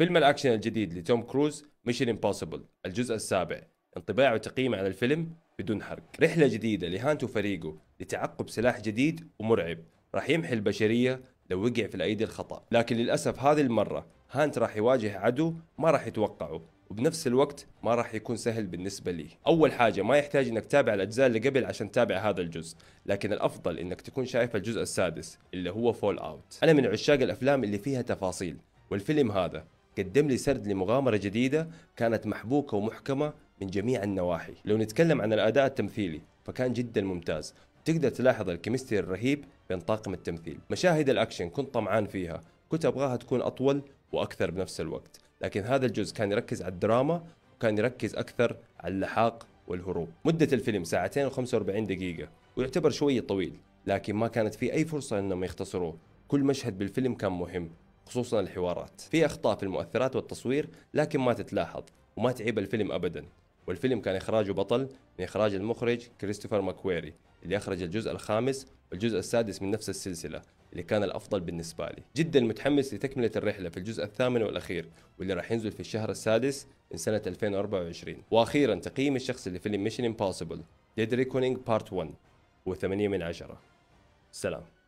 فيلم الأكشن الجديد لتوم كروز ميشن امبوسيبل الجزء السابع انطباع وتقييم عن الفيلم بدون حرق رحلة جديدة لهانت وفريقه لتعقب سلاح جديد ومرعب راح يمحي البشرية لو وقع في الأيدي الخطأ لكن للأسف هذه المرة هانت راح يواجه عدو ما راح يتوقعه وبنفس الوقت ما راح يكون سهل بالنسبة لي أول حاجة ما يحتاج أنك تتابع الأجزاء اللي قبل عشان تتابع هذا الجزء لكن الأفضل أنك تكون شايف الجزء السادس اللي هو فول أوت أنا من عشاق الأفلام اللي فيها تفاصيل والفيلم هذا قدم لي سرد لمغامرة جديدة كانت محبوكة ومحكمة من جميع النواحي لو نتكلم عن الأداء التمثيلي فكان جدا ممتاز تقدر تلاحظ الكيمستري الرهيب بين طاقم التمثيل مشاهد الأكشن كنت طمعان فيها كنت أبغاها تكون أطول وأكثر بنفس الوقت لكن هذا الجزء كان يركز على الدراما وكان يركز أكثر على اللحاق والهروب مدة الفيلم ساعتين و45 دقيقة ويعتبر شوي طويل لكن ما كانت في أي فرصة أنهم يختصروه كل مشهد بالفيلم كان مهم خصوصا الحوارات في أخطاء في المؤثرات والتصوير لكن ما تتلاحظ وما تعيب الفيلم أبدا والفيلم كان إخراجه بطل من إخراج المخرج كريستوفر ماكويري اللي أخرج الجزء الخامس والجزء السادس من نفس السلسلة اللي كان الأفضل بالنسبة لي جدا متحمس لتكملة الرحلة في الجزء الثامن والأخير واللي راح ينزل في الشهر السادس من سنة 2024 وأخيرا تقييم الشخصي لفيلم ميشن امبوسيبل ديد ريكونينج بارت 1 هو 8 من 10 سلام